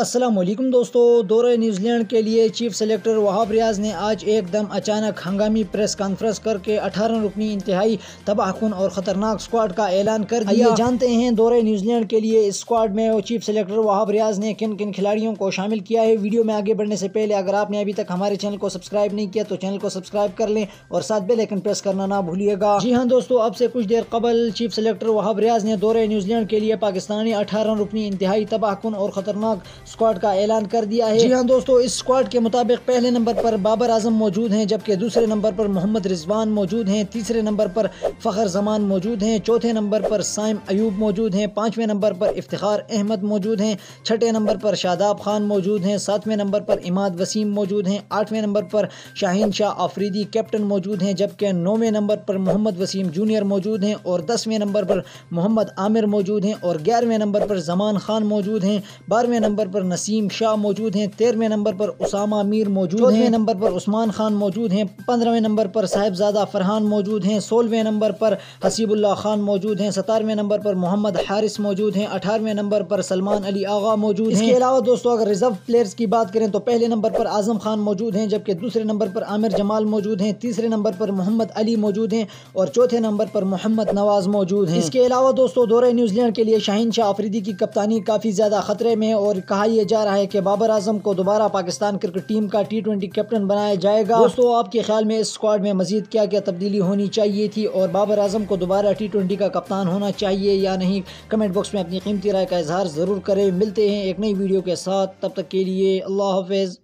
असलम दोस्तों दौरे न्यूजीलैंड के लिए चीफ सेलेक्टर वहाब रियाज ने आज एकदम अचानक हंगामी प्रेस कॉन्फ्रेंस करके 18 रुकनी इंतहाई तबाहकुन और ख़तरनाक स्क्वाड का ऐलान कर दिया जानते हैं दौरे न्यूजीलैंड के लिए इस स्क्वाड में चीफ सेलेक्टर वहाब रियाज ने किन किन खिलाड़ियों को शामिल किया है वीडियो में आगे बढ़ने से पहले अगर आपने अभी तक हमारे चैनल को सब्सक्राइब नहीं किया तो चैनल को सब्सक्राइब कर लें और साथ बेलैकन प्रेस करना ना भूलिएगा जी हाँ दोस्तों अब से कुछ देर कबल चीफ सेलेक्टर वहाब रियाज ने दौरे न्यूजीलैंड के लिए पाकिस्तानी अठारह रुकनी इंतहाई तबाहकुन और ख़तरनाक स्क्वाड का ऐलान कर दिया है जी हाँ दोस्तों इस स्क्वाड के मुताबिक पहले नंबर पर बाबर आजम मौजूद हैं जबकि दूसरे नंबर पर मोहम्मद रिजवान मौजूद हैं तीसरे नंबर पर फ़खर जमान मौजूद हैं चौथे नंबर पर साइम अयूब मौजूद हैं पाँचवें नंबर पर इफ्तार अहमद मौजूद हैं छठे नंबर पर शादाब खान मौजूद हैं सातवें नंबर पर इमाद वसीम मौजूद हैं आठवें नंबर पर शाहन शाह आफरीदी कैप्टन मौजूद हैं जबकि नौवें नंबर पर मोहम्मद वसीम जूनियर मौजूद हैं और दसवें नंबर पर मोहम्मद आमिर मौजूद हैं और ग्यारहवें नंबर पर जमान खान मौजूद हैं बारहवें नंबर पर नसीम शाह मौजूद हैं तेरहवें नंबर पर उसामा मीर मौजूद हैं नंबर पर उस्मान खान मौजूद हैं पंद्रहवें नंबर पर साहिबजादा फरहान मौजूद हैं सोलहवें नंबर पर हसीबुल्ला खान मौजूद हैं सतारहवें नंबर पर मोहम्मद हारिस मौजूद हैं अठारहवें नंबर पर सलमान अली आगा मौजूद हैं इसके अलावा दोस्तों अगर रिजर्व प्लेयर्स की बात करें तो पहले नंबर पर आजम खान मौजूद हैं जबकि दूसरे नंबर पर आमिर जमाल मौजूद हैं तीसरे नंबर पर मोहम्मद अली मौजूद हैं और चौथे नंबर पर मोहम्मद नवाज मौजूद हैं इसके अलावा दोस्तों दौरे न्यूजीलैंड के लिए शाहिन शाह आफरीदी की कप्तानी काफ़ी ज़्यादा खतरे में है और कहा कहा यह जा रहा है कि बाबर आजम को दोबारा पाकिस्तान क्रिकेट टीम का टी ट्वेंटी कैप्टन बनाया जाएगा दोस्तों आपके ख्याल में इस स्क्वाड में मजीद क्या क्या तब्दीली होनी चाहिए थी और बाबर आजम को दोबारा टी ट्वेंटी का कप्तान होना चाहिए या नहीं कमेंट बॉक्स में अपनी कीमती राय का इजहार ज़रूर करें मिलते हैं एक नई वीडियो के साथ तब तक के लिए अल्लाह हाफिज़